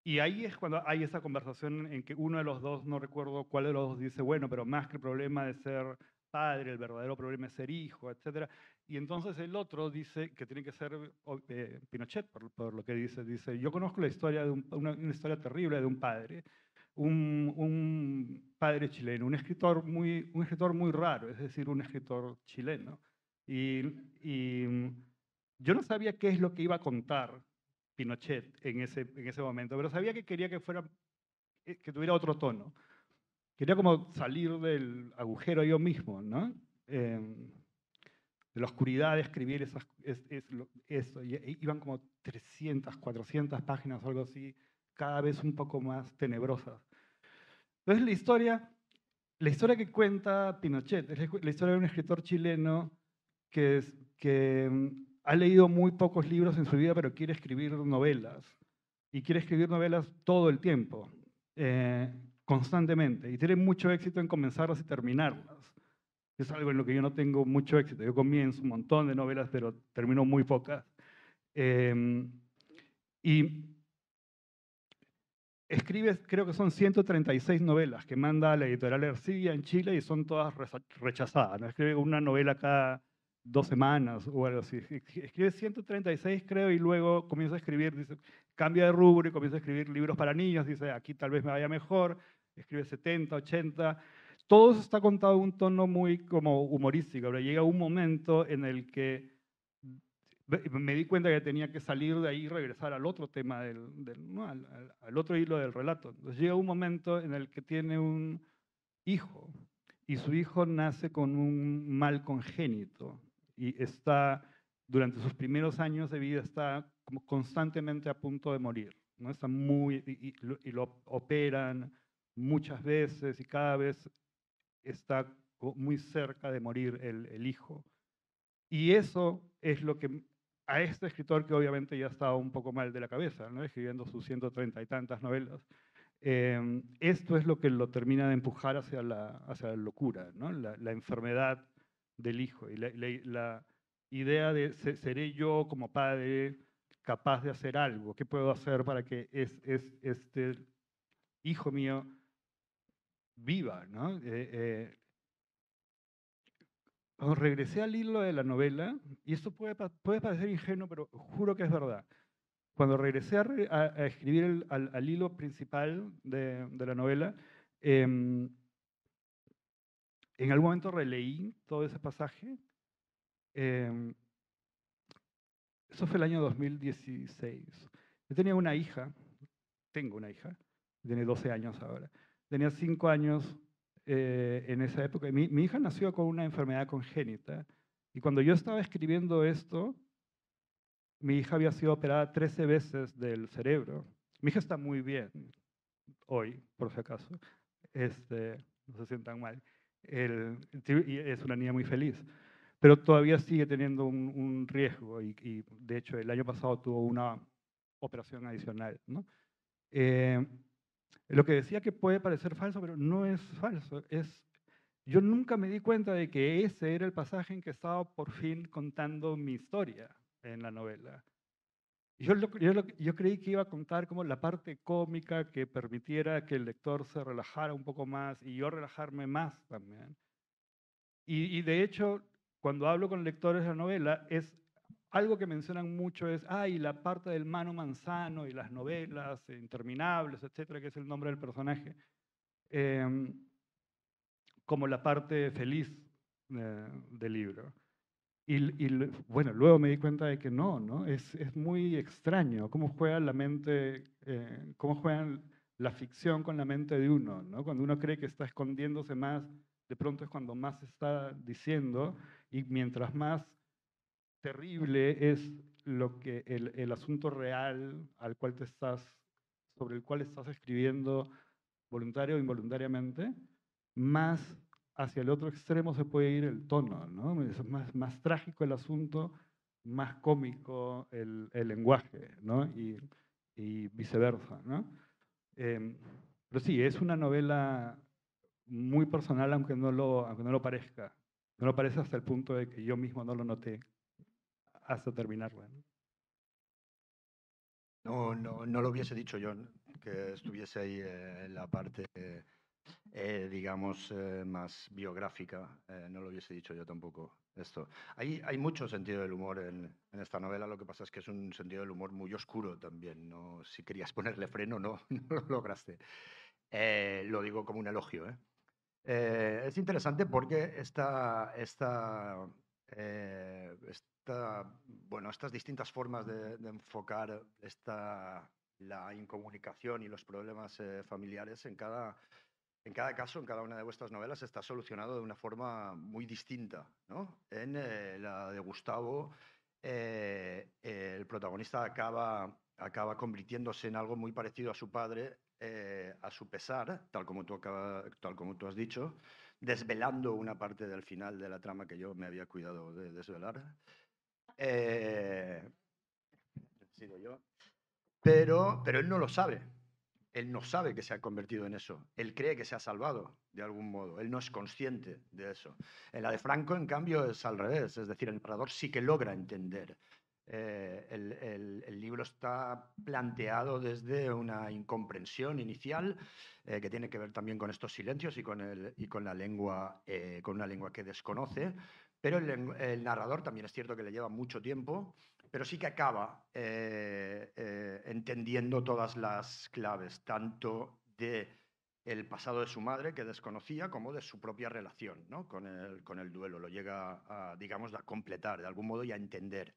Y ahí es cuando hay esa conversación en que uno de los dos, no recuerdo cuál de los dos, dice, bueno, pero más que el problema de ser padre, el verdadero problema es ser hijo, etc. Y entonces el otro dice, que tiene que ser eh, Pinochet, por, lo que dice, dice, yo conozco la historia de una, historia terrible de un padre, un, padre chileno, un escritor, muy, un escritor muy raro, es decir, un escritor chileno. y yo no sabía qué es lo que iba a contar Pinochet en ese, en ese momento, pero sabía que quería que fuera, eh, que tuviera otro tono. Quería como salir del agujero yo mismo, ¿no? Em, de la oscuridad de escribir esas, es, eso. Y, e iban como 300, 400 páginas o algo así, cada vez un poco más tenebrosas. Entonces la historia, la historia que cuenta Pinochet es la historia de un escritor chileno que, es, que ha leído muy pocos libros en su vida, pero quiere escribir novelas. Y quiere escribir novelas todo el tiempo, eh, constantemente. Y tiene mucho éxito en comenzarlas y terminarlas. Es algo en lo que yo no tengo mucho éxito. Yo comienzo un montón de novelas, pero termino muy pocas. Em, y escribe, creo que son 136 novelas que manda a la editorial Ercivia en Chile y son todas rechazadas. Escribe una novela cada dos semanas o algo así. Escribe 136, creo, y luego comienza a escribir, dice, cambia de rubro y comienza a escribir libros para niños, dice, aquí tal vez me vaya mejor, escribe 70, 80. Todo eso está contado en un tono muy como humorístico, pero llega un momento en el que me di cuenta que tenía que salir de ahí y regresar al otro tema, del, al, otro hilo del relato. llega un momento en el que tiene un hijo y su hijo nace con un mal congénito, y está, durante sus primeros años de vida, está como constantemente a punto de morir. ¿no? Está muy, y, lo, operan muchas veces y cada vez está muy cerca de morir el, el, hijo. Y eso es lo que a este escritor, que obviamente ya estaba un poco mal de la cabeza, ¿no? escribiendo sus 130 y tantas novelas, em, esto es lo que lo termina de empujar hacia la, hacia la locura, ¿no? la, enfermedad del hijo. Y la, idea de seré yo como padre capaz de hacer algo, qué puedo hacer para que es, este hijo mío viva, ¿no? Eh, eh, regresé al hilo de la novela, y esto puede, puede parecer ingenuo, pero juro que es verdad. Cuando regresé a, escribir al, hilo principal de, la novela, em, en algún momento releí todo ese pasaje. Em, eso fue el año 2016. Yo tenía una hija, tengo una hija, tiene 12 años ahora. Tenía 5 años eh, en esa época. Mi, mi hija nació con una enfermedad congénita. Y cuando yo estaba escribiendo esto, mi hija había sido operada 13 veces del cerebro. Mi hija está muy bien hoy, por si acaso. Este, no se sientan mal y es una niña muy feliz, pero todavía sigue teniendo un, riesgo y, de hecho el año pasado tuvo una operación adicional. ¿no? Eh, lo que decía que puede parecer falso, pero no es falso. Es, yo nunca me di cuenta de que ese era el pasaje en que estaba por fin contando mi historia en la novela. Yo, yo, yo, creí que iba a contar como la parte cómica que permitiera que el lector se relajara un poco más y yo relajarme más también. Y, de hecho, cuando hablo con lectores de la novela, es algo que mencionan mucho es, ay, la parte del mano manzano y las novelas interminables, etcétera, que es el nombre del personaje, em, como la parte feliz eh, del libro. Y, bueno, luego me di cuenta de que no, ¿no? Es, es muy extraño cómo juega la mente, eh, cómo juegan la ficción con la mente de uno, ¿no? Cuando uno cree que está escondiéndose más, de pronto es cuando más está diciendo y mientras más terrible es lo que el, asunto real al cual te estás, sobre el cual estás escribiendo voluntario o involuntariamente, más hacia el otro extremo se puede ir el tono, ¿no? Es más, más trágico el asunto, más cómico el, lenguaje, ¿no? Y, viceversa, ¿no? Em, pero sí, es una novela muy personal, aunque no lo, aunque no lo parezca. No lo parece hasta el punto de que yo mismo no lo noté hasta terminarla. ¿no? No, no, lo hubiese dicho yo, que estuviese ahí eh, en la parte eh, digamos, eh, más biográfica. Eh, no lo hubiese dicho yo tampoco esto. Hay, hay mucho sentido del humor en, esta novela, lo que pasa es que es un sentido del humor muy oscuro también. ¿no? Si querías ponerle freno, no, lo lograste. lo digo como un elogio. es interesante porque esta, esta, bueno, estas distintas formas de, enfocar esta la incomunicación y los problemas familiares en cada en cada caso, en cada una de vuestras novelas, está solucionado de una forma muy distinta. En eh, la de Gustavo, eh, el protagonista acaba, acaba convirtiéndose en algo muy parecido a su padre, eh, a su pesar, tal como, tú como tú has dicho, desvelando una parte del final de la trama que yo me había cuidado de desvelar. Pero, pero él no lo sabe. Él no sabe que se ha convertido en eso. Él cree que se ha salvado de algún modo. Él no es consciente de eso. En la de Franco, en cambio, es al revés. Es decir, el narrador sí que logra entender. Eh, el, libro está planteado desde una incomprensión inicial eh, que tiene que ver también con estos silencios y con, la lengua, eh, con una lengua que desconoce. Pero el, narrador también es cierto que le lleva mucho tiempo pero sí que acaba eh, eh, entendiendo todas las claves, tanto de el pasado de su madre, que desconocía, como de su propia relación ¿no? con, el, con el duelo. Lo llega, a, digamos, a completar de algún modo y a entender.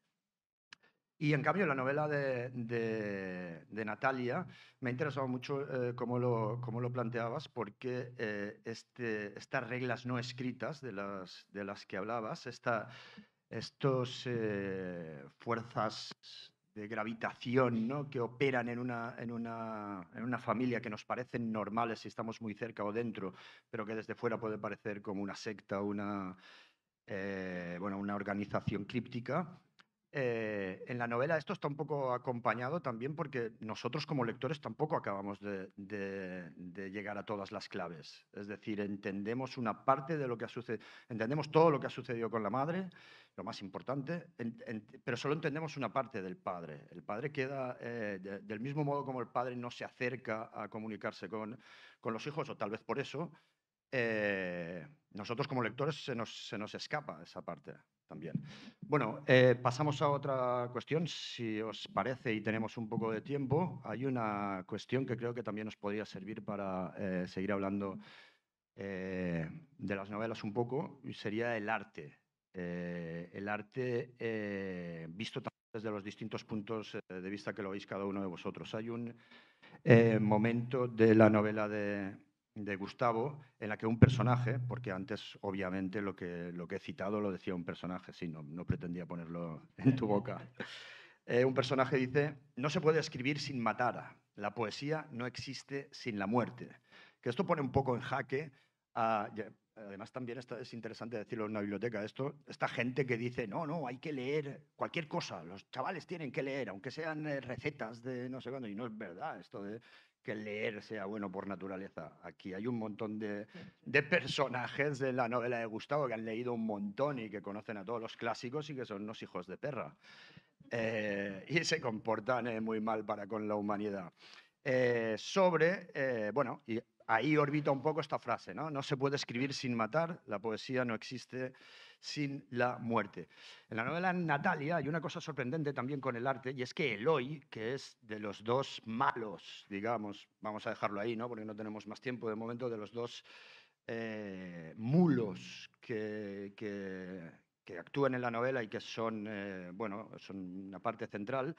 Y en cambio, la novela de, de, Natalia me ha interesado mucho eh, cómo, lo, cómo, lo, planteabas, porque este, estas reglas no escritas de las, de las que hablabas, esta, estas eh, fuerzas de gravitación que operan en una, familia que nos parecen normales si estamos muy cerca o dentro, pero que desde fuera puede parecer como una secta, una, eh, una organización críptica. Eh, en la novela esto está un poco acompañado también porque nosotros como lectores tampoco acabamos de, llegar a todas las claves. Es decir, entendemos una parte de lo que ha sucedido, entendemos todo lo que ha sucedido con la madre, lo más importante, pero solo entendemos una parte del padre. El padre queda, eh, del mismo modo como el padre no se acerca a comunicarse con, con los hijos, o tal vez por eso, eh, nosotros como lectores se nos, se nos escapa esa parte. Bueno, eh, pasamos a otra cuestión, si os parece y tenemos un poco de tiempo. Hay una cuestión que creo que también nos podría servir para eh, seguir hablando eh, de las novelas un poco, y sería el arte. el arte visto desde los distintos puntos de vista que lo veis cada uno de vosotros. Hay un momento de la novela de, de Gustavo, en la que un personaje, porque antes obviamente lo que, lo que he citado lo decía un personaje, sí, no, pretendía ponerlo en tu boca. Eh, un personaje dice, no se puede escribir sin matar, la poesía no existe sin la muerte. Que esto pone un poco en jaque Además, también está, es interesante decirlo en una biblioteca, esto, esta gente que dice, no, no, hay que leer cualquier cosa, los chavales tienen que leer, aunque sean eh, recetas de no sé cuándo, y no es verdad esto de que leer sea bueno por naturaleza. Aquí hay un montón de, personajes de la novela de Gustavo que han leído un montón y que conocen a todos los clásicos y que son unos hijos de perra. Eh, y se comportan eh, muy mal para con la humanidad. Eh, sobre, bueno, y ahí orbita un poco esta frase, ¿no? No se puede escribir sin matar, la poesía no existe sin la muerte. En la novela Natalia hay una cosa sorprendente también con el arte, y es que Eloy, que es de los dos malos, digamos, vamos a dejarlo ahí, ¿no? porque no tenemos más tiempo de momento, de los dos eh, mulos que, que, actúan en la novela y que son, eh, bueno, son una parte central,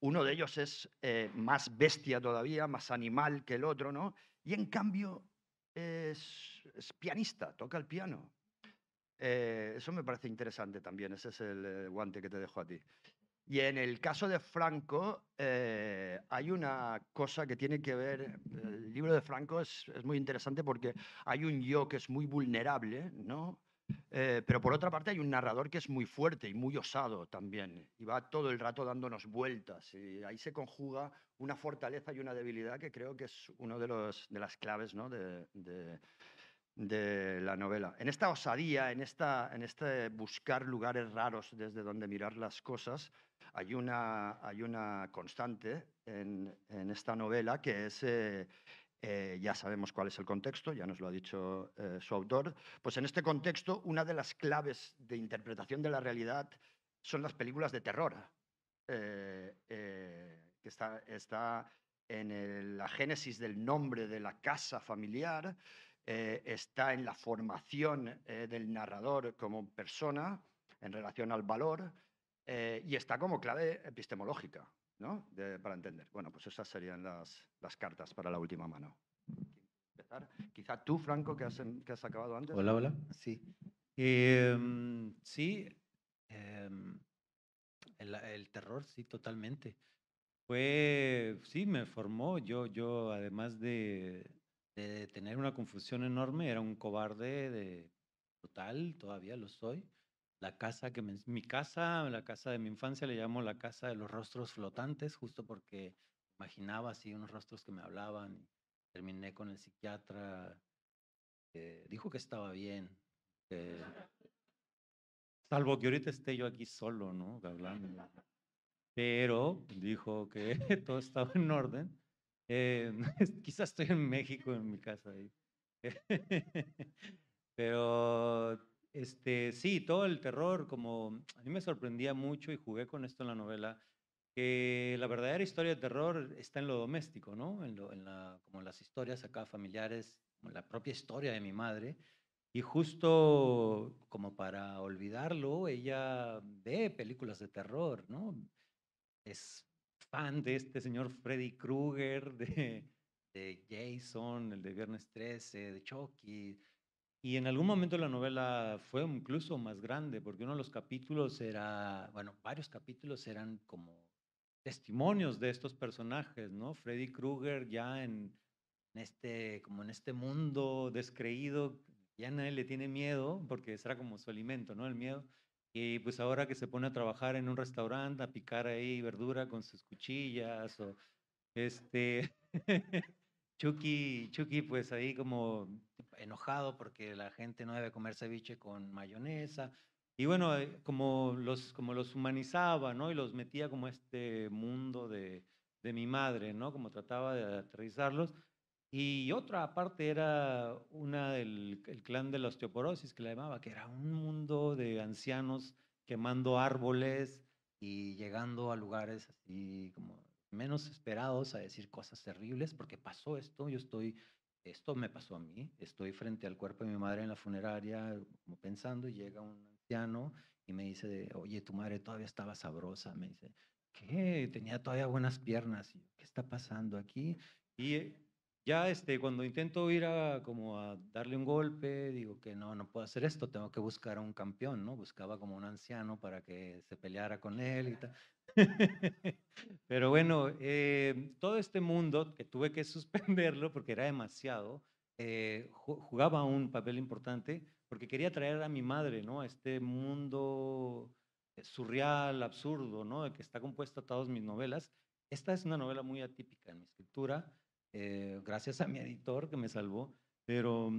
uno de ellos es eh, más bestia todavía, más animal que el otro, ¿no? Y en cambio es pianista, toca el piano eh, eso me parece interesante también, ese es el eh, guante que te dejo a ti. Y en el caso de Franco, eh, hay una cosa que tiene que ver, el libro de Franco es, es muy interesante porque hay un yo que es muy vulnerable, ¿no? pero por otra parte hay un narrador que es muy fuerte y muy osado también, y va todo el rato dándonos vueltas, y ahí se conjuga una fortaleza y una debilidad que creo que es una de, de, las claves ¿no? de, de, de la novela. En esta osadía, en, esta, en este buscar lugares raros desde donde mirar las cosas, hay una, hay una constante en, esta novela que es, eh, eh, ya sabemos cuál es el contexto, ya nos lo ha dicho eh, su autor, pues en este contexto una de las claves de interpretación de la realidad son las películas de terror, que está, está en la génesis del nombre de la casa familiar, eh, está en la formación eh, del narrador como persona en relación al valor eh, y está como clave epistemológica ¿no? para entender. Bueno, pues esas serían las, las cartas para la última mano. Quizá tú, Franco, que has, em, que has acabado antes. Hola, hola. Sí. Em, sí. Em, el, el, terror, sí, totalmente. Fue, sí, me formó. Yo, yo además de, de tener una confusión enorme, era un cobarde de total, todavía lo soy. La casa que me, mi casa, la casa de mi infancia, le llamo la casa de los rostros flotantes, justo porque imaginaba así unos rostros que me hablaban. Terminé con el psiquiatra, dijo que estaba bien, salvo que ahorita esté yo aquí solo, ¿no? Hablando. Pero dijo que todo estaba en orden eh, quizás estoy en México, en mi casa. Pero este, sí, todo el terror, como a mí me sorprendía mucho y jugué con esto en la novela, que la verdadera historia de terror está en lo doméstico, ¿no? En, en la, como las historias acá familiares, la propia historia de mi madre. Y justo como para olvidarlo, ella ve películas de terror, ¿no? Es fan de este señor Freddy Krueger, de, de Jason, el de Viernes 13, de Chucky. Y en algún momento la novela fue incluso más grande, porque uno de los capítulos era, bueno, varios capítulos eran como testimonios de estos personajes, ¿no? Freddy Krueger ya en, este, como en este mundo descreído, ya nadie le tiene miedo, porque será como su alimento, ¿no? El miedo. Y pues ahora que se pone a trabajar en un restaurante, a picar ahí verdura con sus cuchillas, o este, Chucky, Chucky pues ahí como enojado porque la gente no debe comer ceviche con mayonesa. Y bueno, eh, como los, como los humanizaba, ¿no? Y los metía como este mundo de, de mi madre, ¿no? Como trataba de aterrizarlos. Y otra parte era una del clan de la osteoporosis, que la llamaba, que era un mundo de ancianos quemando árboles y llegando a lugares así como menos esperados a decir cosas terribles, porque pasó esto, yo estoy, esto me pasó a mí, estoy frente al cuerpo de mi madre en la funeraria, como pensando, y llega un anciano y me dice, oye, tu madre todavía estaba sabrosa, me dice, ¿qué? Tenía todavía buenas piernas, ¿qué está pasando aquí? Y ya este, cuando intento ir a, como a darle un golpe, digo que no, no puedo hacer esto, tengo que buscar a un campeón, ¿no? Buscaba como un anciano para que se peleara con él y tal. Pero bueno, eh, todo este mundo que tuve que suspenderlo porque era demasiado, eh, jugaba un papel importante porque quería traer a mi madre, ¿no? A este mundo eh, surreal, absurdo, ¿no? Que está compuesto a todas mis novelas. Esta es una novela muy atípica en mi escritura eh, gracias a mi editor que me salvó, pero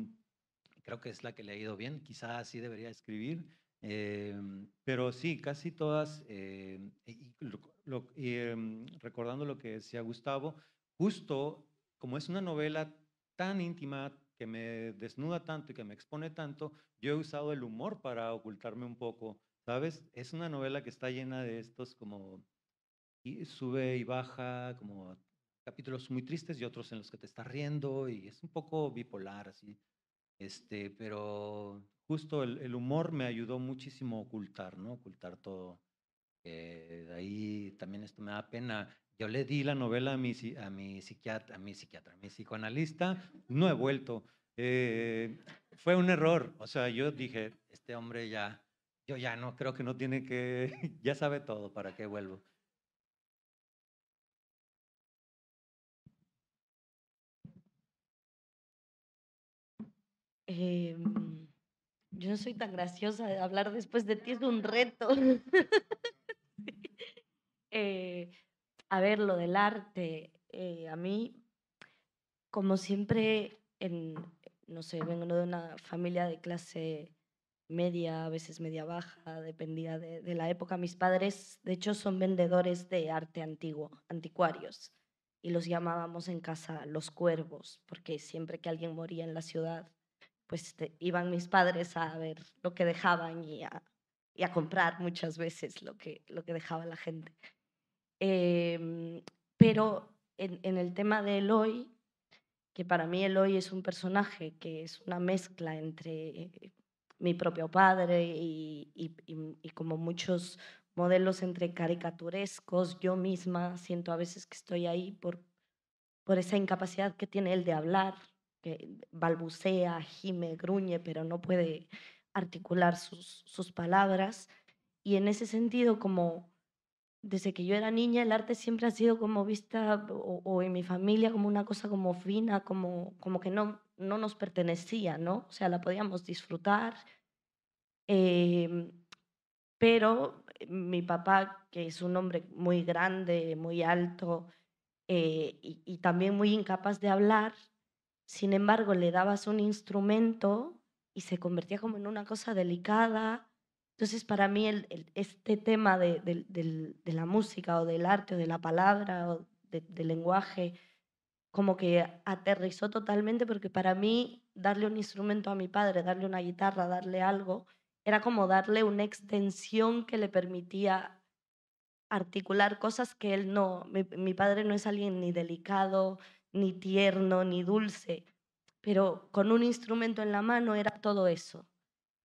creo que es la que le ha ido bien, quizás así debería escribir. Em, pero sí, casi todas, em, em, recordando lo que decía Gustavo, justo como es una novela tan íntima, que me desnuda tanto y que me expone tanto, yo he usado el humor para ocultarme un poco, ¿sabes? Es una novela que está llena de estos como sube y baja, como capítulos muy tristes y otros en los que te estás riendo y es un poco bipolar, así. Este, pero justo el, humor me ayudó muchísimo a ocultar, ¿no? Ocultar todo. Eh, de ahí también esto me da pena. Yo le di la novela a mi, a mi psiquiatra, a mi psiquiatra, a mi psicoanalista, no he vuelto. Eh, fue un error, o sea, yo dije, este hombre ya, yo ya no, creo que no tiene que, ya sabe todo, ¿para qué vuelvo? Em, yo no soy tan graciosa, de hablar después de ti es un reto. Eh, a ver, lo del arte, eh, a mí, como siempre, en, no sé, vengo de una familia de clase media, a veces media baja, dependía de la época. Mis padres, de hecho, son vendedores de arte antiguo, anticuarios, y los llamábamos en casa los cuervos, porque siempre que alguien moría en la ciudad, pues este, iban mis padres a ver lo que dejaban y a, comprar muchas veces lo que, lo que dejaba la gente. Em, pero en, el tema de Eloy, que para mí Eloy es un personaje que es una mezcla entre mi propio padre y, como muchos modelos entre caricaturescos, yo misma siento a veces que estoy ahí por, por esa incapacidad que tiene él de hablar, que balbucea, gime, gruñe, pero no puede articular sus, sus palabras. Y en ese sentido, como desde que yo era niña, el arte siempre ha sido como vista, o, en mi familia, como una cosa como fina, como, como que no, no nos pertenecía, ¿no? O sea, la podíamos disfrutar. Em, pero mi papá, que es un hombre muy grande, muy alto eh, y, también muy incapaz de hablar, sin embargo, le dabas un instrumento y se convertía como en una cosa delicada. Entonces, para mí, este tema de, la música o del arte o de la palabra o del lenguaje, como que aterrizó totalmente porque para mí darle un instrumento a mi padre, darle una guitarra, darle algo, era como darle una extensión que le permitía articular cosas que él no, mi padre no es alguien ni delicado, ni tierno, ni dulce, pero con un instrumento en la mano era todo eso.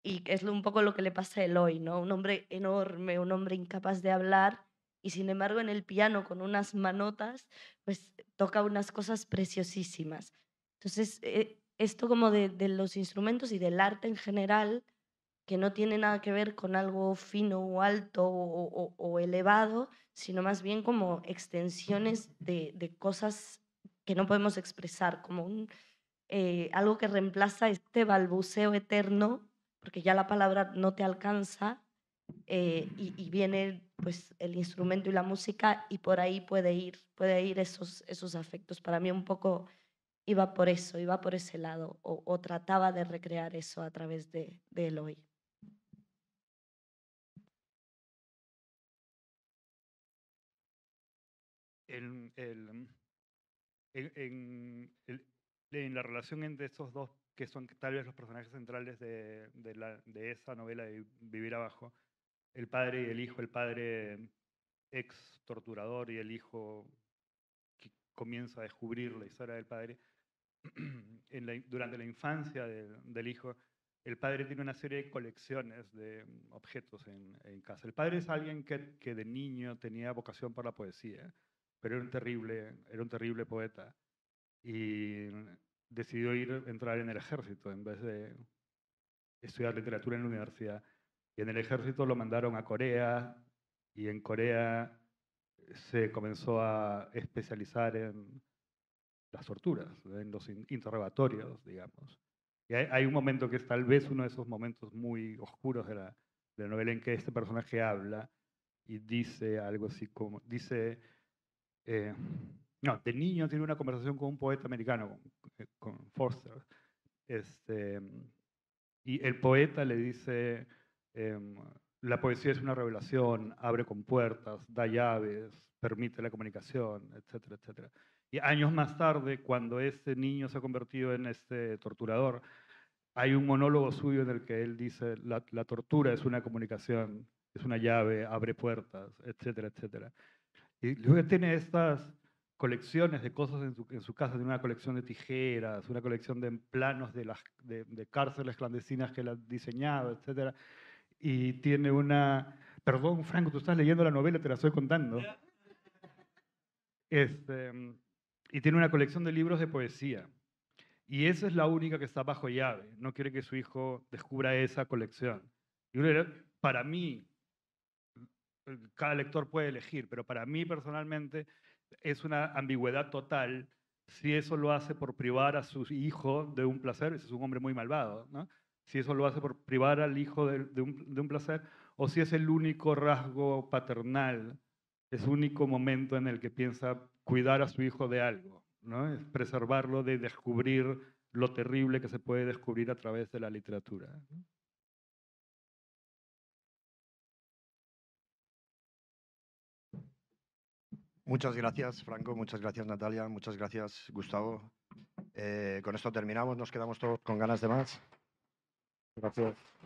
Y es un poco lo que le pasa a Eloy, ¿no? Un hombre enorme, un hombre incapaz de hablar, y sin embargo en el piano con unas manotas, pues toca unas cosas preciosísimas. Entonces, eh, esto como de, los instrumentos y del arte en general, que no tiene nada que ver con algo fino o alto o, elevado, sino más bien como extensiones de cosas que no podemos expresar, como eh, algo que reemplaza este balbuceo eterno, porque ya la palabra no te alcanza, eh, y, viene pues el instrumento y la música, y por ahí puede ir, puede ir esos, esos afectos. Para mí un poco iba por eso, iba por ese lado, o, trataba de recrear eso a través de, Eloy. El, el, en, la relación entre esos dos, que son tal vez los personajes centrales de, esa novela de Vivir Abajo, el padre y el hijo, el padre ex torturador y el hijo que comienza a descubrir la historia del padre, durante la infancia del hijo, el padre tiene una serie de colecciones de mm, objetos en, casa. El padre es alguien que, que, de niño tenía vocación por la poesía pero era un terrible, era un terrible poeta. Y decidió ir, entrar en el ejército en vez de estudiar literatura en la universidad. Y en el ejército lo mandaron a Corea y en Corea se comenzó a especializar en las torturas, en los interrogatorios, digamos. Y hay, un momento que es tal vez uno de esos momentos muy oscuros de la, de la novela en que este personaje habla y dice algo así como, dice, eh, no, de niño tiene una conversación con un poeta americano, eh, con, Forster. Este, y el poeta le dice, em, la poesía es una revelación, abre con puertas, da llaves, permite la comunicación, etcétera, etcétera. Y años más tarde, cuando este niño se ha convertido en este torturador, hay un monólogo suyo en el que él dice, la tortura es una comunicación, es una llave, abre puertas, etcétera, etcétera. Y tiene estas colecciones de cosas en su, casa, tiene una colección de tijeras, una colección de planos de, las, de, cárceles clandestinas que él ha diseñado, etc. Y tiene una... Perdón, Franco, tú estás leyendo la novela, te la estoy contando. Este, y tiene una colección de libros de poesía. Y esa es la única que está bajo llave. No quiere que su hijo descubra esa colección. Y para mí, eh, cada lector puede elegir, pero para mí personalmente es una ambigüedad total si eso lo hace por privar a su hijo de un placer, ese es un hombre muy malvado, ¿no? si eso lo hace por privar al hijo de, un, placer, o si es el único rasgo paternal, es único momento en el que piensa cuidar a su hijo de algo, ¿no? es preservarlo de descubrir lo terrible que se puede descubrir a través de la literatura. Muchas gracias, Franco. Muchas gracias, Natalia. Muchas gracias, Gustavo. Eh, con esto terminamos. Nos quedamos todos con ganas de más. Gracias.